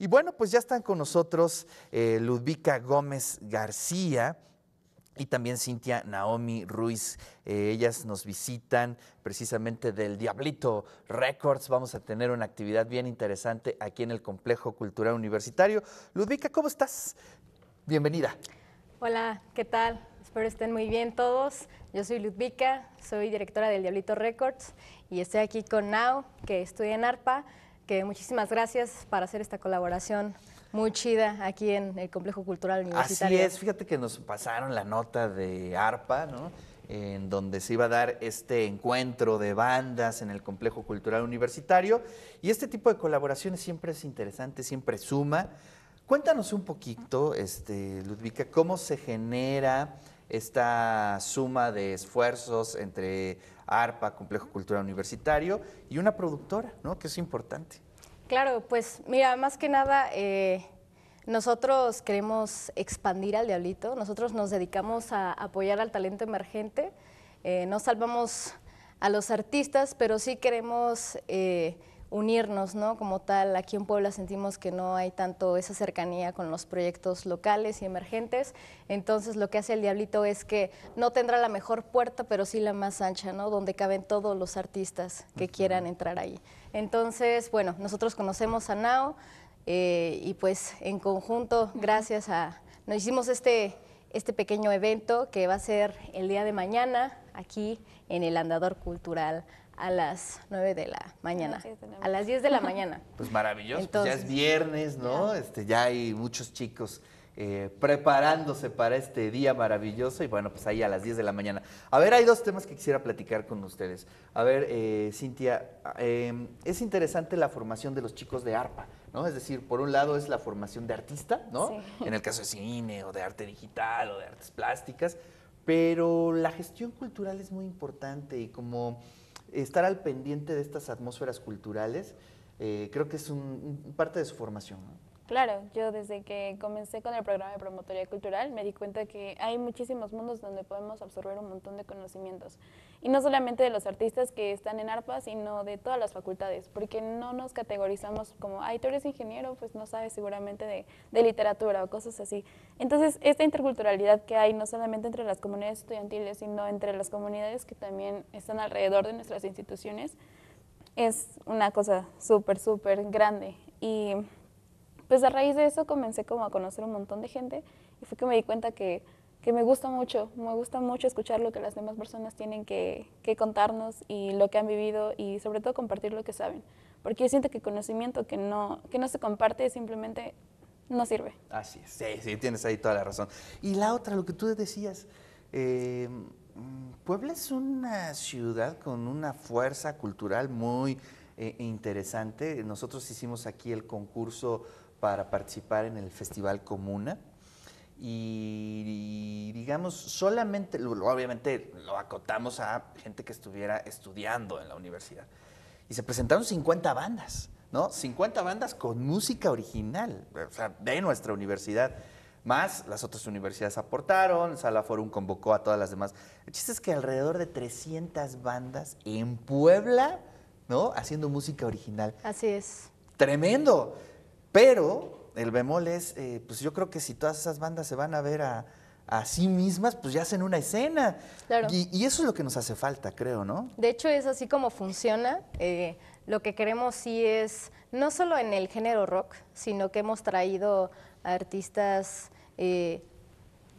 Y bueno, pues ya están con nosotros eh, Ludvica Gómez García y también Cintia Naomi Ruiz. Eh, ellas nos visitan precisamente del Diablito Records. Vamos a tener una actividad bien interesante aquí en el Complejo Cultural Universitario. Ludvica, ¿cómo estás? Bienvenida. Hola, ¿qué tal? Espero estén muy bien todos. Yo soy Ludvica, soy directora del Diablito Records y estoy aquí con Nao, que estudia en ARPA muchísimas gracias para hacer esta colaboración muy chida aquí en el Complejo Cultural Universitario. Así es, fíjate que nos pasaron la nota de ARPA, ¿no? en donde se iba a dar este encuentro de bandas en el Complejo Cultural Universitario. Y este tipo de colaboraciones siempre es interesante, siempre suma. Cuéntanos un poquito, este, Ludvika, cómo se genera esta suma de esfuerzos entre ARPA, Complejo Cultural Universitario, y una productora, ¿no? Que es importante. Claro, pues mira, más que nada, eh, nosotros queremos expandir al Diablito, nosotros nos dedicamos a apoyar al talento emergente, eh, no salvamos a los artistas, pero sí queremos... Eh, unirnos, ¿no? Como tal, aquí en Puebla sentimos que no hay tanto esa cercanía con los proyectos locales y emergentes. Entonces, lo que hace el Diablito es que no tendrá la mejor puerta, pero sí la más ancha, ¿no? Donde caben todos los artistas que quieran entrar ahí. Entonces, bueno, nosotros conocemos a Nao eh, y pues en conjunto, gracias a... Nos hicimos este, este pequeño evento que va a ser el día de mañana aquí en el Andador Cultural a las 9 de la mañana. Ah, a las 10 de la mañana. Pues maravilloso, pues ya es viernes, ¿no? Este, ya hay muchos chicos eh, preparándose para este día maravilloso y bueno, pues ahí a las 10 de la mañana. A ver, hay dos temas que quisiera platicar con ustedes. A ver, eh, Cintia, em, es interesante la formación de los chicos de ARPA, ¿no? Es decir, por un lado es la formación de artista, ¿no? En el caso de cine o de arte digital o de artes plásticas, pero la gestión cultural es muy importante y como estar al pendiente de estas atmósferas culturales, eh, creo que es un, parte de su formación. Claro, yo desde que comencé con el programa de promotoría cultural me di cuenta que hay muchísimos mundos donde podemos absorber un montón de conocimientos. Y no solamente de los artistas que están en ARPA, sino de todas las facultades, porque no nos categorizamos como, ay, tú eres ingeniero, pues no sabes seguramente de, de literatura o cosas así. Entonces, esta interculturalidad que hay no solamente entre las comunidades estudiantiles, sino entre las comunidades que también están alrededor de nuestras instituciones, es una cosa súper, súper grande. Y pues a raíz de eso comencé como a conocer un montón de gente y fue que me di cuenta que, me gusta mucho, me gusta mucho escuchar lo que las demás personas tienen que, contarnos y lo que han vivido y sobre todo compartir lo que saben. Porque yo siento que conocimiento que no, que no se comparte simplemente no sirve. Así es, sí, sí, tienes ahí toda la razón. Y la otra, lo que tú decías, eh, Puebla es una ciudad con una fuerza cultural muy eh, interesante. Nosotros hicimos aquí el concurso para participar en el Festival Comuna. Y, digamos, solamente, obviamente lo acotamos a gente que estuviera estudiando en la universidad. Y se presentaron 50 bandas, ¿no? 50 bandas con música original, o sea, de nuestra universidad más las otras universidades aportaron, Sala Forum convocó a todas las demás. El chiste es que alrededor de 300 bandas en Puebla, ¿no? Haciendo música original. Así es. Tremendo. Pero el bemol es, eh, pues yo creo que si todas esas bandas se van a ver a, sí mismas, pues ya hacen una escena. Y, eso es lo que nos hace falta, creo, ¿no? De hecho, es así como funciona. Eh, lo que queremos sí es, no solo en el género rock, sino que hemos traído artistas eh,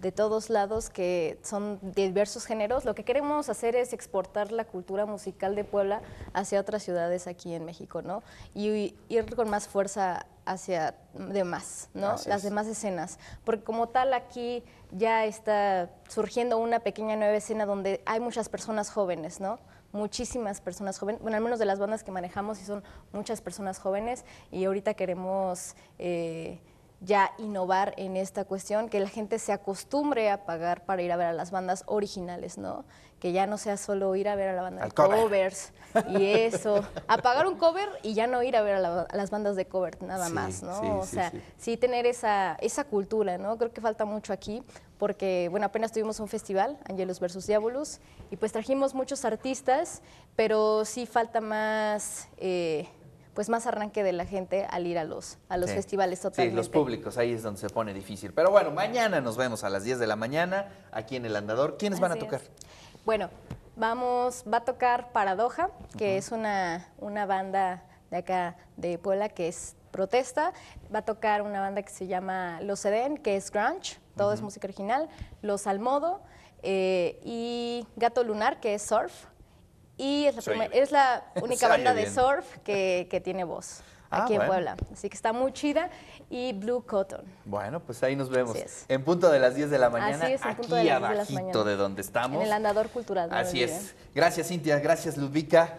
de todos lados que son de diversos géneros. Lo que queremos hacer es exportar la cultura musical de Puebla hacia otras ciudades aquí en México, ¿no? Y ir con más fuerza hacia demás, ¿no? Las demás escenas. Porque como tal aquí ya está surgiendo una pequeña nueva escena donde hay muchas personas jóvenes, ¿no? Muchísimas personas jóvenes, bueno, al menos de las bandas que manejamos y son muchas personas jóvenes y ahorita queremos... Eh, ya innovar en esta cuestión, que la gente se acostumbre a pagar para ir a ver a las bandas originales, ¿no? Que ya no sea solo ir a ver a la banda de covers y eso, a pagar un cover y ya no ir a ver a, las bandas de cover nada más, ¿no? o sea, sí, tener esa, esa cultura, ¿no? Creo que falta mucho aquí porque, bueno, apenas tuvimos un festival, Angelus versus Diabolus, y pues trajimos muchos artistas, pero sí falta más... Eh, pues más arranque de la gente al ir a los, a los festivales totalmente. Sí, los públicos, ahí es donde se pone difícil. Pero bueno, mañana nos vemos a las 10 de la mañana aquí en El Andador. ¿Quiénes van a tocar? Bueno, vamos, va a tocar Paradoja, que es una, una banda de acá de Puebla que es protesta. Va a tocar una banda que se llama Los Eden, que es grunge, todo es música original. Los Almodo eh, y Gato Lunar, que es surf. Y es la, única banda de surf que, tiene voz ah, aquí en Puebla. Así que está muy chida. Y Blue Cotton. Bueno, pues ahí nos vemos. En punto de las 10 de la mañana. Así es, en punto de las 10 de la mañana. donde estamos. En el andador cultural. Así es. Gracias, Cintia. Gracias, Ludvica.